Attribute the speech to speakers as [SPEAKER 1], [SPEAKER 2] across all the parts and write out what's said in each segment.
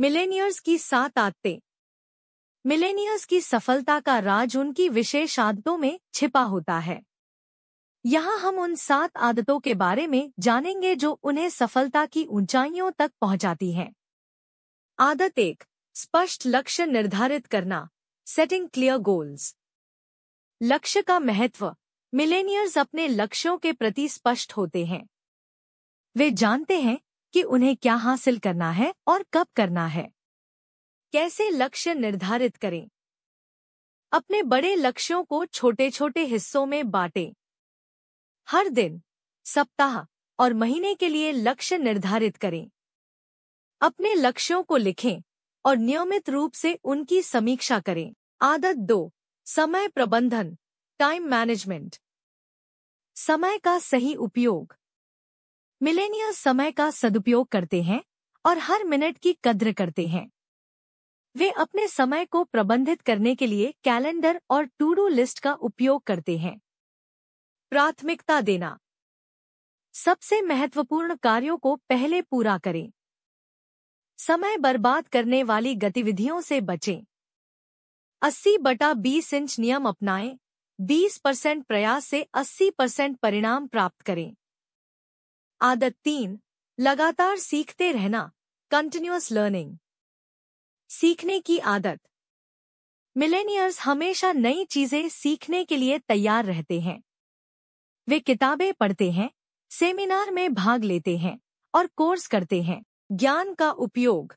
[SPEAKER 1] Millionaires की सात आदतें मिलेनियर्स की सफलता का राज उनकी विशेष आदतों में छिपा होता है यहां हम उन सात आदतों के बारे में जानेंगे जो उन्हें सफलता की ऊंचाइयों तक पहुंचाती हैं आदत एक स्पष्ट लक्ष्य निर्धारित करना सेटिंग क्लियर गोल्स लक्ष्य का महत्व मिलेनियर्स अपने लक्ष्यों के प्रति स्पष्ट होते हैं वे जानते हैं कि उन्हें क्या हासिल करना है और कब करना है कैसे लक्ष्य निर्धारित करें अपने बड़े लक्ष्यों को छोटे छोटे हिस्सों में बांटें हर दिन सप्ताह और महीने के लिए लक्ष्य निर्धारित करें अपने लक्ष्यों को लिखें और नियमित रूप से उनकी समीक्षा करें आदत दो समय प्रबंधन टाइम मैनेजमेंट समय का सही उपयोग मिलेनियल समय का सदुपयोग करते हैं और हर मिनट की कद्र करते हैं वे अपने समय को प्रबंधित करने के लिए कैलेंडर और टू डू लिस्ट का उपयोग करते हैं प्राथमिकता देना सबसे महत्वपूर्ण कार्यों को पहले पूरा करें समय बर्बाद करने वाली गतिविधियों से बचें 80 बटा 20 इंच नियम अपनाएं 20 परसेंट प्रयास से 80 परसेंट परिणाम प्राप्त करें आदत तीन लगातार सीखते रहना कंटिन्यूस लर्निंग सीखने की आदत मिलेनियर्स हमेशा नई चीजें सीखने के लिए तैयार रहते हैं वे किताबें पढ़ते हैं सेमिनार में भाग लेते हैं और कोर्स करते हैं ज्ञान का उपयोग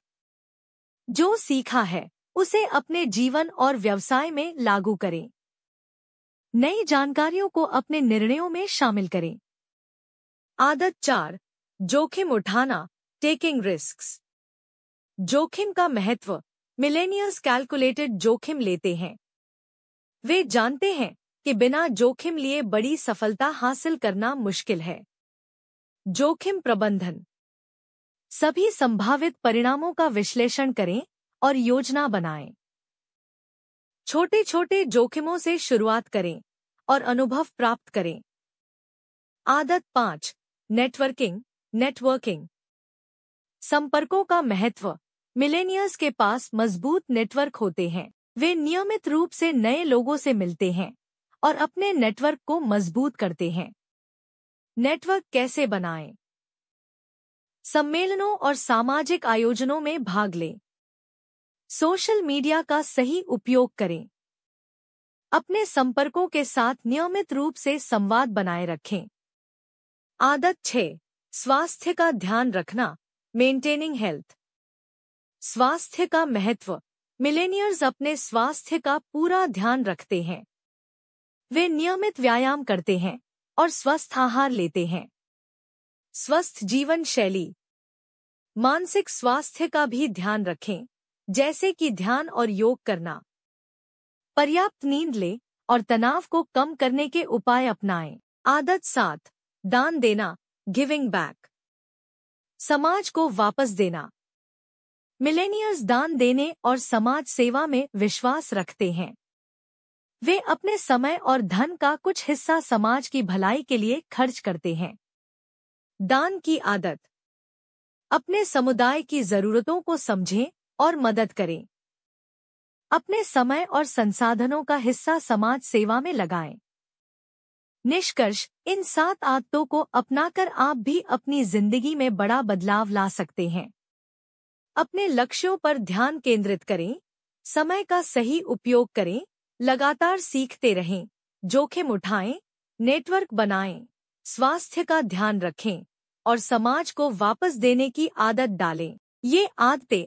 [SPEAKER 1] जो सीखा है उसे अपने जीवन और व्यवसाय में लागू करें नई जानकारियों को अपने निर्णयों में शामिल करें आदत चार जोखिम उठाना टेकिंग रिस्क जोखिम का महत्व मिलेनियर्स कैलकुलेटेड जोखिम लेते हैं वे जानते हैं कि बिना जोखिम लिए बड़ी सफलता हासिल करना मुश्किल है जोखिम प्रबंधन सभी संभावित परिणामों का विश्लेषण करें और योजना बनाएं छोटे छोटे जोखिमों से शुरुआत करें और अनुभव प्राप्त करें आदत पांच नेटवर्किंग नेटवर्किंग संपर्कों का महत्व मिलेनियर्स के पास मजबूत नेटवर्क होते हैं वे नियमित रूप से नए लोगों से मिलते हैं और अपने नेटवर्क को मजबूत करते हैं नेटवर्क कैसे बनाएं? सम्मेलनों और सामाजिक आयोजनों में भाग लें सोशल मीडिया का सही उपयोग करें अपने संपर्कों के साथ नियमित रूप से संवाद बनाए रखें आदत छे स्वास्थ्य का ध्यान रखना मेंटेनिंग हेल्थ स्वास्थ्य का महत्व मिलेनियर्स अपने स्वास्थ्य का पूरा ध्यान रखते हैं वे नियमित व्यायाम करते हैं और स्वस्थ आहार लेते हैं स्वस्थ जीवन शैली मानसिक स्वास्थ्य का भी ध्यान रखें जैसे कि ध्यान और योग करना पर्याप्त नींद लें और तनाव को कम करने के उपाय अपनाएं आदत सात दान देना गिविंग बैक समाज को वापस देना मिलेनियर्स दान देने और समाज सेवा में विश्वास रखते हैं वे अपने समय और धन का कुछ हिस्सा समाज की भलाई के लिए खर्च करते हैं दान की आदत अपने समुदाय की जरूरतों को समझें और मदद करें अपने समय और संसाधनों का हिस्सा समाज सेवा में लगाएं निष्कर्ष इन सात आदतों को अपनाकर आप भी अपनी जिंदगी में बड़ा बदलाव ला सकते हैं अपने लक्ष्यों पर ध्यान केंद्रित करें समय का सही उपयोग करें लगातार सीखते रहें जोखिम उठाएं नेटवर्क बनाएं स्वास्थ्य का ध्यान रखें और समाज को वापस देने की आदत डालें ये आदतें